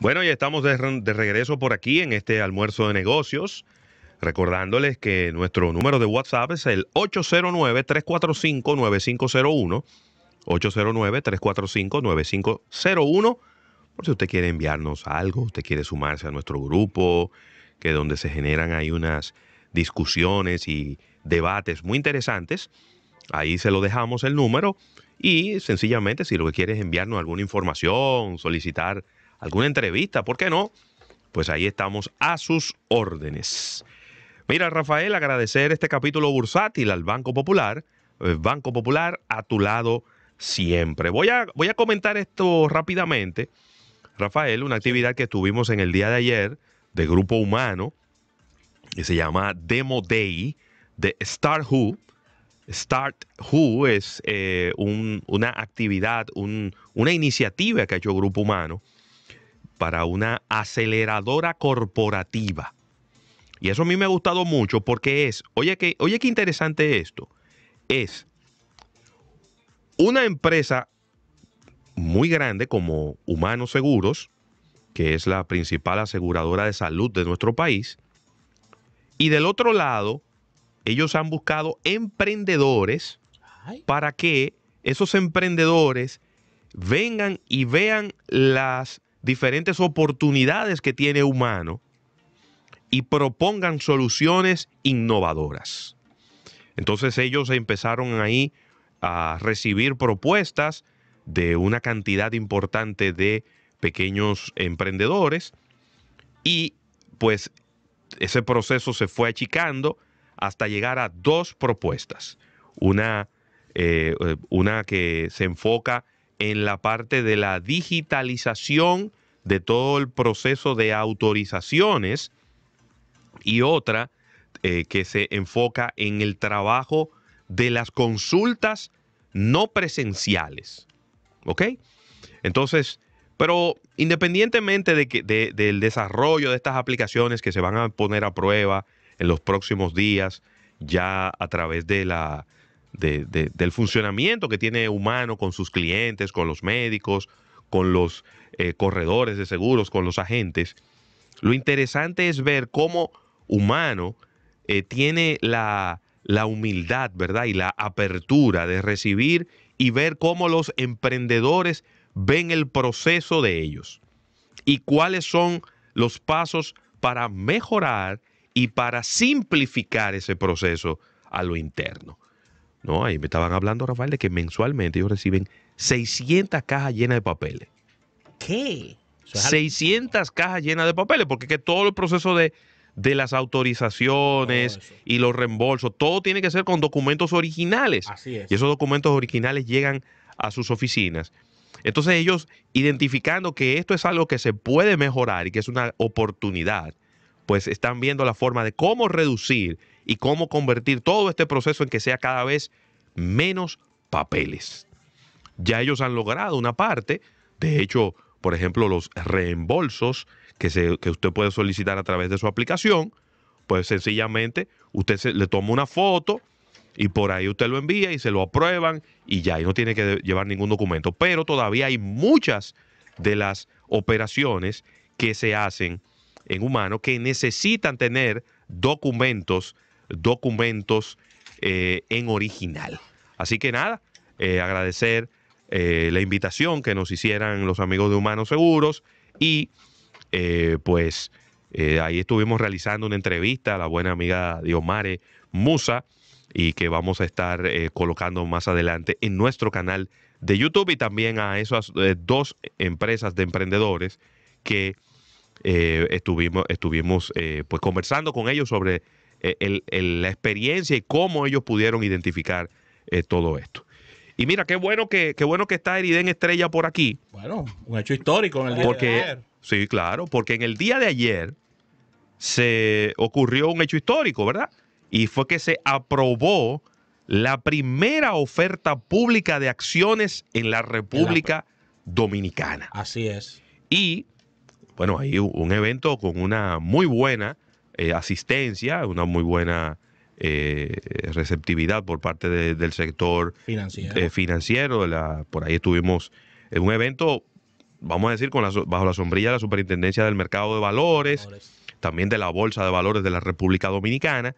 Bueno, ya estamos de, regreso por aquí en este almuerzo de negocios. Recordándoles que nuestro número de WhatsApp es el 809-345-9501. 809-345-9501. Por si usted quiere enviarnos algo, usted quiere sumarse a nuestro grupo, que donde se generan ahí unas discusiones y debates muy interesantes. Ahí se lo dejamos el número y sencillamente si lo que quiere es enviarnos alguna información, solicitar alguna entrevista, ¿por qué no? Pues ahí estamos a sus órdenes. Mira, Rafael, agradecer este capítulo bursátil al Banco Popular. Eh, Banco Popular a tu lado siempre. Voy a, voy a comentar esto rápidamente. Rafael, una actividad que tuvimos en el día de ayer de Grupo Humano, que se llama Demo Day de Start Who. Start Who es eh, una actividad, una iniciativa que ha hecho Grupo Humano para una aceleradora corporativa. Y eso a mí me ha gustado mucho porque es, oye que, oye qué interesante esto, es una empresa muy grande como Humanos Seguros, que es la principal aseguradora de salud de nuestro país, y del otro lado, ellos han buscado emprendedores para que esos emprendedores vengan y vean las diferentes oportunidades que tiene humano y propongan soluciones innovadoras. Entonces ellos empezaron ahí a recibir propuestas de una cantidad importante de pequeños emprendedores y pues ese proceso se fue achicando hasta llegar a dos propuestas. Una, eh, una que se enfoca en la parte de la digitalización de todo el proceso de autorizaciones y otra eh, que se enfoca en el trabajo de las consultas no presenciales. ¿Ok? Entonces, pero independientemente de que, del desarrollo de estas aplicaciones que se van a poner a prueba en los próximos días, ya a través de la, del funcionamiento que tiene humano con sus clientes, con los médicos, con los eh, corredores de seguros, con los agentes. Lo interesante es ver cómo humano eh, tiene la, la humildad, ¿verdad? Y la apertura de recibir y ver cómo los emprendedores ven el proceso de ellos y cuáles son los pasos para mejorar y para simplificar ese proceso a lo interno. No, ahí me estaban hablando, Rafael, de que mensualmente ellos reciben 600 cajas llenas de papeles. ¿Qué? 600 cajas llenas de papeles, porque todo el proceso de, las autorizaciones y los reembolsos, todo tiene que ser con documentos originales. Así es. Y esos documentos originales llegan a sus oficinas. Entonces ellos, identificando que esto es algo que se puede mejorar y que es una oportunidad, pues están viendo la forma de cómo reducir y cómo convertir todo este proceso en que sea cada vez menos papeles. Ya ellos han logrado una parte, de hecho, por ejemplo, los reembolsos que, usted puede solicitar a través de su aplicación, pues sencillamente usted le toma una foto y por ahí usted lo envía y se lo aprueban y ya, y no tiene que llevar ningún documento. Pero todavía hay muchas de las operaciones que se hacen en humano que necesitan tener documentos documentos eh, en original. Así que nada, eh, agradecer eh, la invitación que nos hicieran los amigos de Humanos Seguros y pues ahí estuvimos realizando una entrevista a la buena amiga Diomare Musa y que vamos a estar colocando más adelante en nuestro canal de YouTube y también a esas dos empresas de emprendedores que estuvimos, estuvimos pues conversando con ellos sobre eh, la experiencia y cómo ellos pudieron identificar eh, todo esto. Y mira, qué bueno que, qué bueno que está Eriden Estrella por aquí. Bueno, un hecho histórico en el día de ayer. Sí, claro, porque en el día de ayer se ocurrió un hecho histórico, ¿verdad? Y fue que se aprobó la primera oferta pública de acciones en la República Dominicana. Así es. Y, bueno, hay un evento con una muy buena eh, asistencia, una muy buena eh, receptividad por parte del sector financiero. Eh, por ahí estuvimos en un evento, vamos a decir, con bajo la sombrilla de la Superintendencia del Mercado de valores, también de la Bolsa de Valores de la República Dominicana.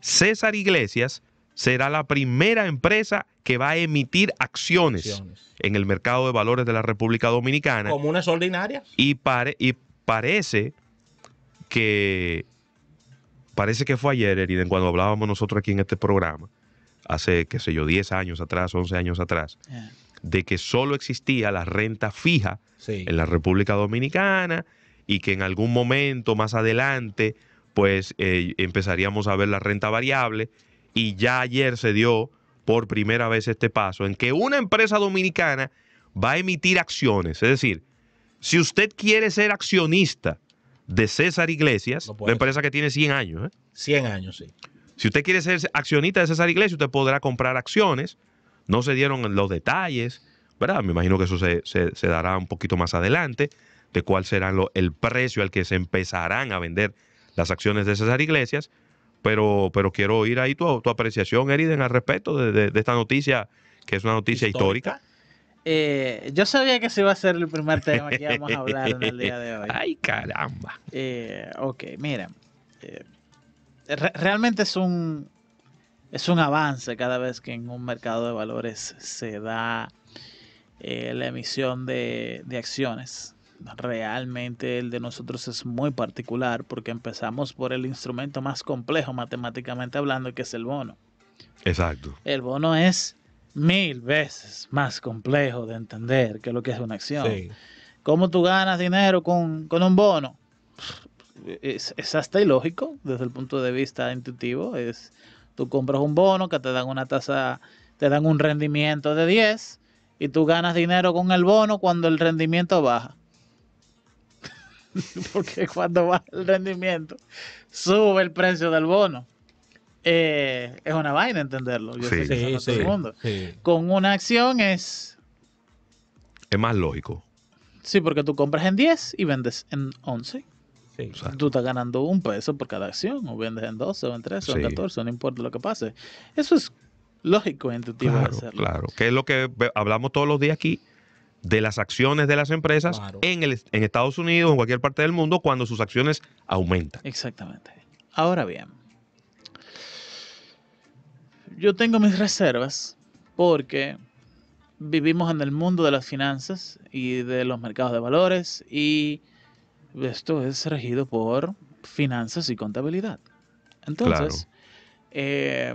César Iglesias será la primera empresa que va a emitir acciones, en el mercado de valores de la República Dominicana. Comunas ordinarias. Y, y parece que parece que fue ayer, Eriden, cuando hablábamos nosotros aquí en este programa, hace, qué sé yo, 10 años atrás, 11 años atrás, de que solo existía la renta fija en la República Dominicana y que en algún momento más adelante, pues eh, empezaríamos a ver la renta variable y ya ayer se dio por primera vez este paso en que una empresa dominicana va a emitir acciones, es decir, si usted quiere ser accionista de César Iglesias, la empresa que tiene 100 años. ¿eh? 100 años, sí. Si usted quiere ser accionista de César Iglesias, usted podrá comprar acciones. No se dieron los detalles, ¿verdad? Me imagino que eso se, dará un poquito más adelante, de cuál será el precio al que se empezarán a vender las acciones de César Iglesias. Pero, pero quiero oír ahí tu, apreciación, Eriden, al respecto de, esta noticia, que es una noticia histórica, histórica eh, yo sabía que ese iba a ser el primer tema que íbamos a hablar en el día de hoy. Ay, caramba. Eh, ok, mira. Eh, realmente es un, es un avance cada vez que en un mercado de valores se da la emisión de, de acciones. Realmente el de nosotros es muy particular porque empezamos por el instrumento más complejo matemáticamente hablando que es el bono. Exacto. El bono es mil veces más complejo de entender que lo que es una acción. ¿Cómo tú ganas dinero con, un bono? Es, hasta ilógico desde el punto de vista intuitivo. Es, tú compras un bono que te dan una tasa, te dan un rendimiento de 10 y tú ganas dinero con el bono cuando el rendimiento baja. Porque cuando baja el rendimiento, sube el precio del bono. Eh, es una vaina entenderlo. Yo sé que Con una acción es. Es más lógico. Sí, porque tú compras en 10 y vendes en 11. Tú estás ganando un peso por cada acción, o vendes en 12, o en 13, o en 14, no importa lo que pase. Eso es lógico e intuitivo claro, hacerlo. Claro, que es lo que hablamos todos los días aquí de las acciones de las empresas en, en Estados Unidos, en cualquier parte del mundo, cuando sus acciones aumentan. Exactamente. Ahora bien, yo tengo mis reservas porque vivimos en el mundo de las finanzas y de los mercados de valores y esto es regido por finanzas y contabilidad. Entonces, eh,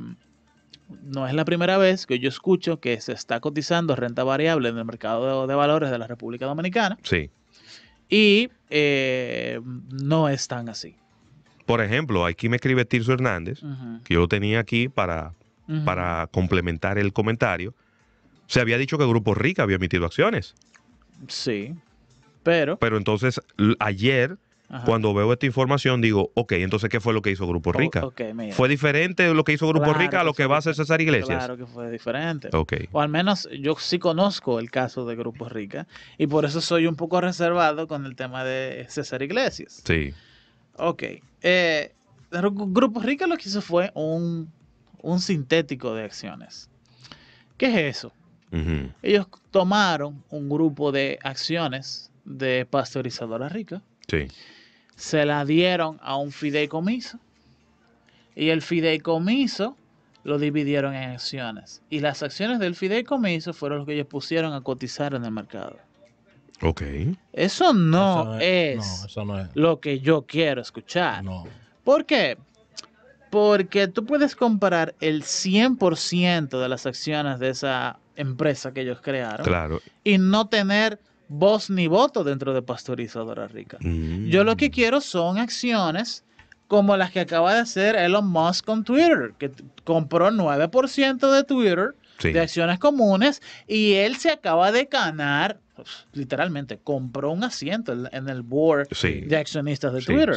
no es la primera vez que yo escucho que se está cotizando renta variable en el mercado de, valores de la República Dominicana. Sí. Y eh, no es tan así. Por ejemplo, aquí me escribe Tirso Hernández, que yo tenía aquí para para complementar el comentario, se había dicho que Grupo Rica había emitido acciones. Sí, pero... Pero entonces ayer, cuando veo esta información, digo, ok, entonces ¿qué fue lo que hizo Grupo Rica? ¿Fue diferente lo que hizo Grupo Rica a lo que, va a hacer César Iglesias? Claro que fue diferente. O al menos yo sí conozco el caso de Grupo Rica ¿eh? y por eso soy un poco reservado con el tema de César Iglesias. Sí. Ok. Eh, Grupo Rica lo que hizo fue un un sintético de acciones. ¿Qué es eso? Ellos tomaron un grupo de acciones de pasteurizadoras ricas, sí. se la dieron a un fideicomiso y el fideicomiso lo dividieron en acciones. Y las acciones del fideicomiso fueron los que ellos pusieron a cotizar en el mercado. Ok. Eso no, es, eso no es, lo que yo quiero escuchar. No. ¿Por qué? Porque tú puedes comprar el 100% de las acciones de esa empresa que ellos crearon y no tener voz ni voto dentro de Pastorizadora Rica. Yo lo que mm. quiero son acciones como las que acaba de hacer Elon Musk con Twitter, que compró 9% de Twitter de acciones comunes y él se acaba de ganar pues, literalmente compró un asiento en el board de accionistas de Twitter.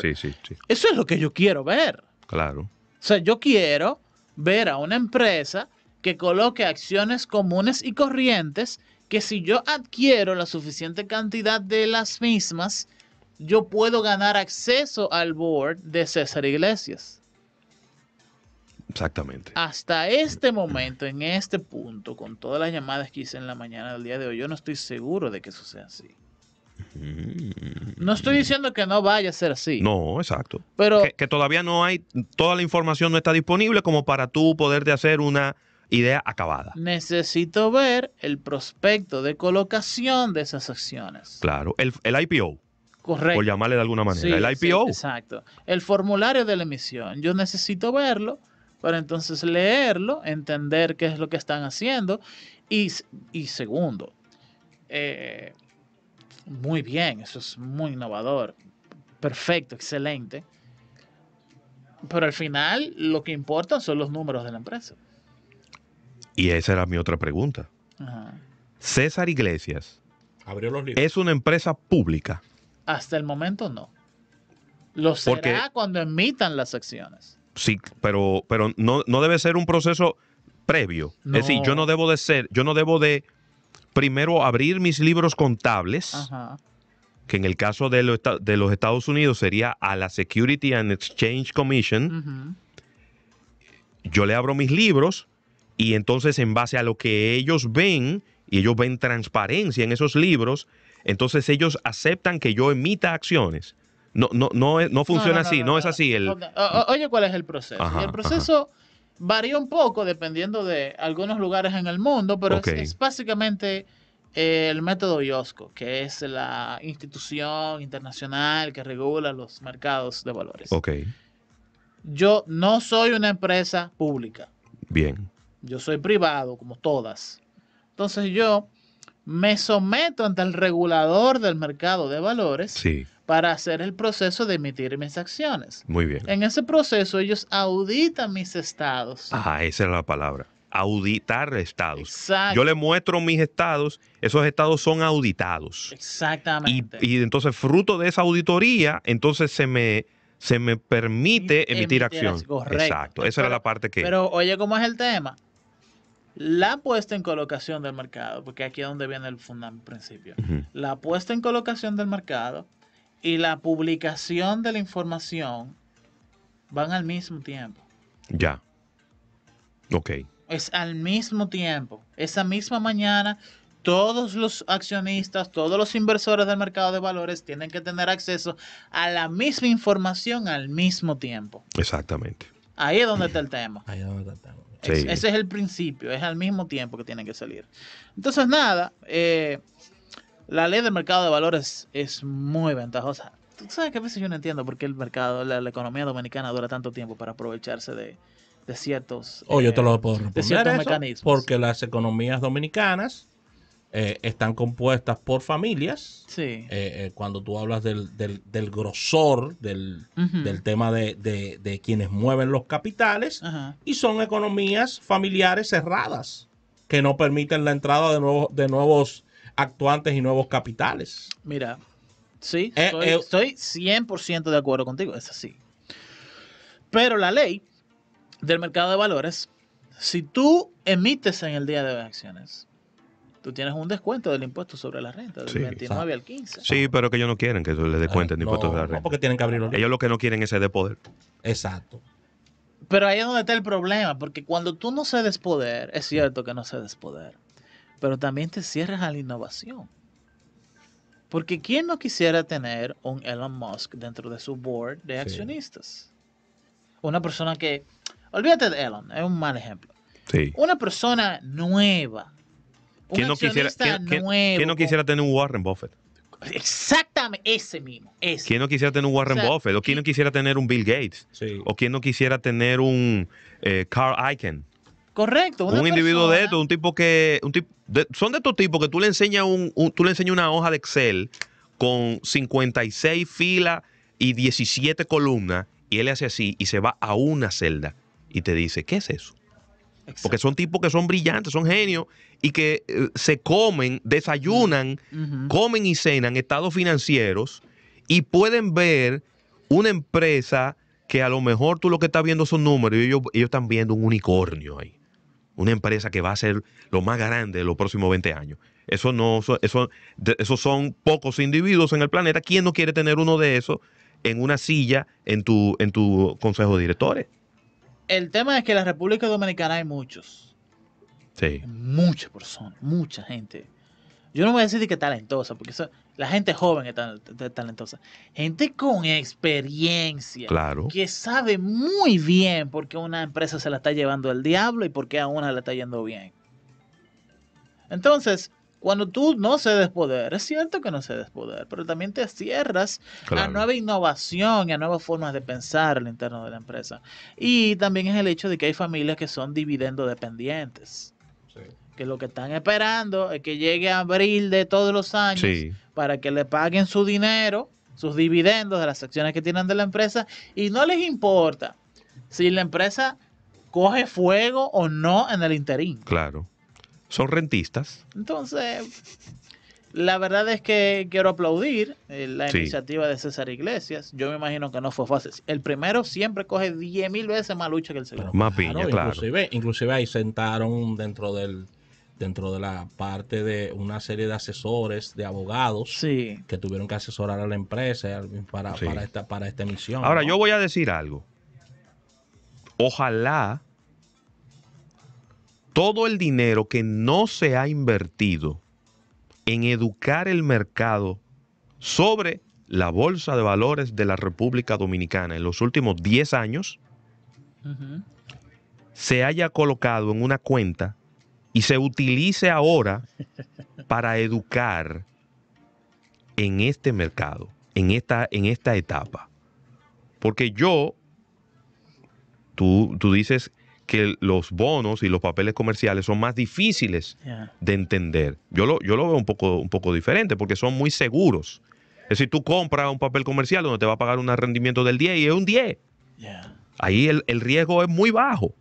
Eso es lo que yo quiero ver. Claro. O sea, yo quiero ver a una empresa que coloque acciones comunes y corrientes que si yo adquiero la suficiente cantidad de las mismas, yo puedo ganar acceso al board de César Iglesias. Exactamente. Hasta este momento, en este punto, con todas las llamadas que hice en la mañana del día de hoy, yo no estoy seguro de que eso sea así. No estoy diciendo que no vaya a ser así. No, exacto. Pero que, todavía no hay, toda la información no está disponible como para tú poderte hacer una idea acabada. Necesito ver el prospecto de colocación de esas acciones. Claro, el, IPO. Correcto. Por llamarle de alguna manera. el IPO. exacto. El formulario de la emisión. Yo necesito verlo para entonces leerlo, entender qué es lo que están haciendo. Y, y segundo, eh, muy bien, eso es muy innovador. Perfecto, excelente. Pero al final lo que importa son los números de la empresa. Y esa era mi otra pregunta. César Iglesias. ¿Es una empresa pública? Hasta el momento no. Lo será Porque, cuando emitan las acciones. Sí, pero, pero no, debe ser un proceso previo. Es decir, yo no debo de ser, yo no debo de primero abrir mis libros contables, que en el caso de, los Estados Unidos sería a la Security and Exchange Commission. Yo le abro mis libros y entonces en base a lo que ellos ven, y ellos ven transparencia en esos libros, entonces ellos aceptan que yo emita acciones. No, no, no, no funciona así, no, es así. oye, ¿cuál es el proceso? el proceso... Varía un poco dependiendo de algunos lugares en el mundo, pero es, básicamente eh, el método IOSCO, que es la institución internacional que regula los mercados de valores. Ok. Yo no soy una empresa pública. Bien. Yo soy privado, como todas. Entonces yo me someto ante el regulador del mercado de valores. Sí para hacer el proceso de emitir mis acciones. Muy bien. En ese proceso ellos auditan mis estados. Ah, esa era la palabra. Auditar estados. Exacto. Yo les muestro mis estados, esos estados son auditados. Exactamente. Y, entonces, fruto de esa auditoría, entonces se me, se me permite em, emitir, acciones. Correcto. Exacto, esa era la parte que... Pero oye, ¿cómo es el tema? La puesta en colocación del mercado, porque aquí es donde viene el fundamento, principio. La puesta en colocación del mercado y la publicación de la información van al mismo tiempo. Ya. Ok. Es al mismo tiempo. Esa misma mañana, todos los accionistas, todos los inversores del mercado de valores tienen que tener acceso a la misma información al mismo tiempo. Exactamente. Ahí es donde está el tema. Ahí es donde está el tema. ese es el principio, es al mismo tiempo que tienen que salir. Entonces, nada, eh, la ley del mercado de valores es muy ventajosa. Tú sabes que a veces yo no entiendo por qué el mercado, la, economía dominicana dura tanto tiempo para aprovecharse de, ciertos, oh, yo eh, mecanismos. Porque las economías dominicanas eh, están compuestas por familias. Sí. Eh, cuando tú hablas del, grosor del, tema de, quienes mueven los capitales, y son economías familiares cerradas que no permiten la entrada de nuevos, de nuevos actuantes y nuevos capitales. Mira, sí, eh, estoy, 100% eh, de acuerdo contigo, es así. Pero la ley del mercado de valores, si tú emites en el día de las acciones, tú tienes un descuento del impuesto sobre la renta, del 29 al 15. Sí, pero que ellos no quieren que les descuenten ah, el impuesto sobre la renta. No porque tienen que abrirlo. Ellos lo que no quieren es de poder. Exacto. Pero ahí es donde está el problema, porque cuando tú no cedes poder, es cierto que no se despoder pero también te cierras a la innovación. Porque ¿quién no quisiera tener un Elon Musk dentro de su board de accionistas? Una persona que, olvídate de Elon, es un mal ejemplo. Una persona nueva. ¿Quién no, quisiera, no quisiera tener un Warren Buffett? Exactamente, ese mismo. ¿Quién no quisiera tener un Warren Buffett? ¿O quién no quisiera tener un Bill Gates? ¿O quién no quisiera tener un Carl Icahn? Correcto. Un individuo de esto, un tipo que. Un son de estos tipos que tú le enseñas un, tú le enseñas una hoja de Excel con 56 filas y 17 columnas, y él hace así y se va a una celda y te dice, ¿qué es eso? Porque son tipos que son brillantes, son genios y que eh, se comen, desayunan, mm, comen y cenan estados financieros y pueden ver una empresa que a lo mejor tú lo que estás viendo son números y ellos, ellos están viendo un unicornio ahí una empresa que va a ser lo más grande de los próximos 20 años. Eso no, eso, esos son pocos individuos en el planeta. ¿Quién no quiere tener uno de esos en una silla en tu, en tu consejo de directores? El tema es que en la República Dominicana hay muchos. Sí. Muchas personas, mucha gente. Yo no voy a decir que talentosa, porque eso, la gente joven es talentosa, gente con experiencia, claro. que sabe muy bien por qué una empresa se la está llevando el diablo y por qué a una le está yendo bien. Entonces, cuando tú no cedes poder, es cierto que no cedes poder, pero también te cierras a nueva innovación y a nuevas formas de pensar al interno de la empresa. Y también es el hecho de que hay familias que son dividendos dependientes. Que lo que están esperando es que llegue abril de todos los años sí para que le paguen su dinero, sus dividendos de las acciones que tienen de la empresa y no les importa si la empresa coge fuego o no en el interín. Claro. Son rentistas. Entonces, la verdad es que quiero aplaudir eh, la iniciativa de César Iglesias. Yo me imagino que no fue fácil. El primero siempre coge diez mil veces más lucha que el segundo. Más piña, claro. inclusive, ahí sentaron dentro del dentro de la parte de una serie de asesores, de abogados, que tuvieron que asesorar a la empresa eh, para, para esta, esta emisión. Ahora, yo voy a decir algo. Ojalá todo el dinero que no se ha invertido en educar el mercado sobre la Bolsa de Valores de la República Dominicana en los últimos 10 años, se haya colocado en una cuenta y se utilice ahora para educar en este mercado, en esta, en esta etapa. Porque yo, tú, dices que los bonos y los papeles comerciales son más difíciles de entender. Yo lo, yo lo veo un poco, un poco diferente porque son muy seguros. Es decir, tú compras un papel comercial donde te va a pagar un rendimiento del 10 y es un 10. Ahí el, el riesgo es muy bajo.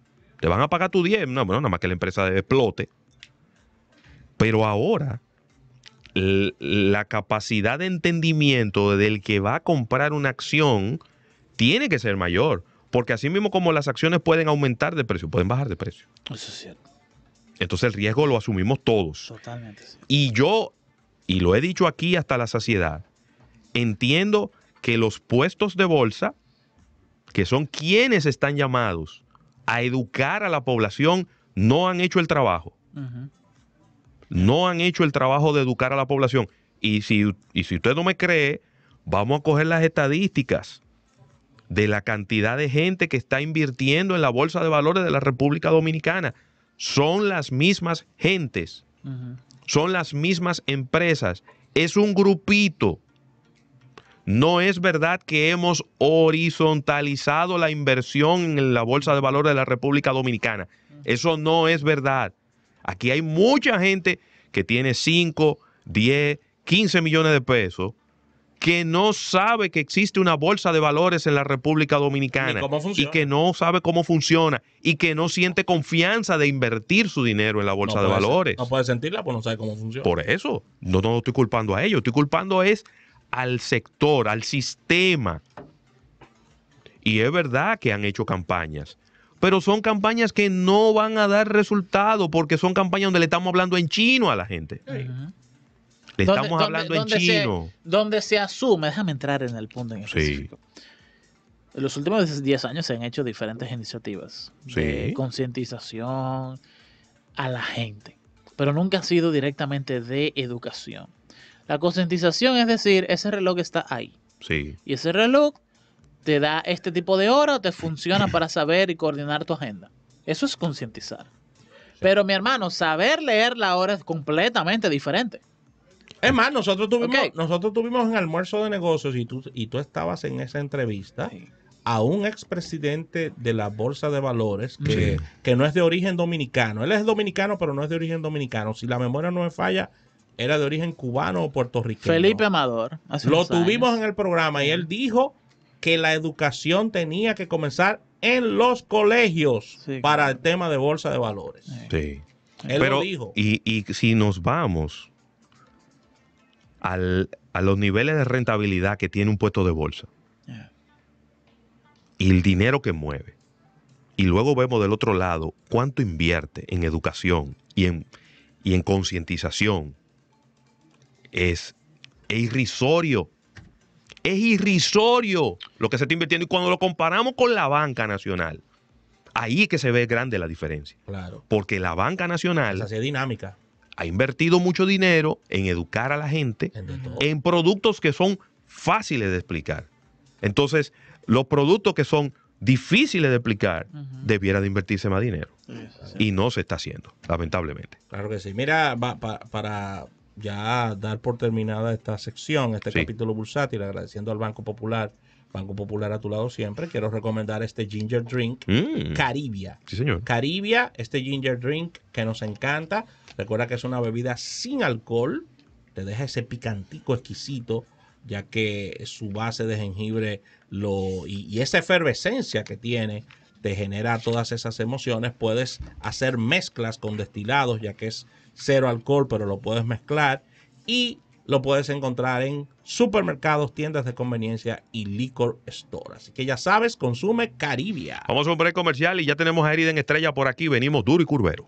Te van a pagar tu 10, no, bueno, nada más que la empresa explote. Pero ahora, la capacidad de entendimiento del que va a comprar una acción tiene que ser mayor. Porque así mismo como las acciones pueden aumentar de precio, pueden bajar de precio. Eso es cierto. Entonces el riesgo lo asumimos todos. Totalmente. Y yo, y lo he dicho aquí hasta la saciedad, entiendo que los puestos de bolsa, que son quienes están llamados a educar a la población, no han hecho el trabajo. No han hecho el trabajo de educar a la población. Y si, si usted no me cree, vamos a coger las estadísticas de la cantidad de gente que está invirtiendo en la Bolsa de Valores de la República Dominicana. Son las mismas gentes, son las mismas empresas. Es un grupito no es verdad que hemos horizontalizado la inversión en la Bolsa de Valores de la República Dominicana. Eso no es verdad. Aquí hay mucha gente que tiene 5, 10, 15 millones de pesos que no sabe que existe una bolsa de valores en la República Dominicana y que no sabe cómo funciona y que no siente confianza de invertir su dinero en la bolsa de valores. no puede sentirla porque no sabe cómo funciona. Por eso, no, no estoy culpando a ellos, estoy culpando es al sector, al sistema. Y es verdad que han hecho campañas, pero son campañas que no van a dar resultado porque son campañas donde le estamos hablando en chino a la gente. Le estamos hablando en chino. donde se asume, déjame entrar en el punto en específico. En los últimos 10 años se han hecho diferentes iniciativas de concientización a la gente, pero nunca ha sido directamente de educación. La concientización es decir, ese reloj está ahí. Sí. Y ese reloj te da este tipo de hora, te funciona para saber y coordinar tu agenda. Eso es concientizar. Pero mi hermano, saber leer la hora es completamente diferente. Es más, nosotros tuvimos, nosotros tuvimos un almuerzo de negocios y tú, y tú estabas en esa entrevista a un expresidente de la Bolsa de Valores que, que no es de origen dominicano. Él es dominicano, pero no es de origen dominicano. Si la memoria no me falla, era de origen cubano o puertorriqueño. Felipe Amador. Lo tuvimos en el programa y él dijo que la educación tenía que comenzar en los colegios para el tema de bolsa de valores. Sí. Él lo dijo. Y, si nos vamos a los niveles de rentabilidad que tiene un puesto de bolsa y el dinero que mueve, y luego vemos del otro lado cuánto invierte en educación y en, y en concientización es, irrisorio. Es irrisorio lo que se está invirtiendo. Y cuando lo comparamos con la banca nacional, ahí es que se ve grande la diferencia. Claro. Porque la banca nacional. dinámica. Ha invertido mucho dinero en educar a la gente en productos que son fáciles de explicar. Entonces, los productos que son difíciles de explicar, debiera de invertirse más dinero. Y no se está haciendo, lamentablemente. Claro que sí. Mira, para ya dar por terminada esta sección, este capítulo bursátil, agradeciendo al Banco Popular. Banco Popular a tu lado siempre. Quiero recomendar este ginger drink mm. Caribia. señor. Caribia, este ginger drink que nos encanta. Recuerda que es una bebida sin alcohol. Te deja ese picantico exquisito, ya que su base de jengibre lo, y, y esa efervescencia que tiene te genera todas esas emociones. Puedes hacer mezclas con destilados, ya que es cero alcohol, pero lo puedes mezclar y lo puedes encontrar en supermercados, tiendas de conveniencia y liquor store. Así que ya sabes, consume Caribia. Vamos a un break comercial y ya tenemos a Eriden Estrella por aquí. Venimos duro y curbero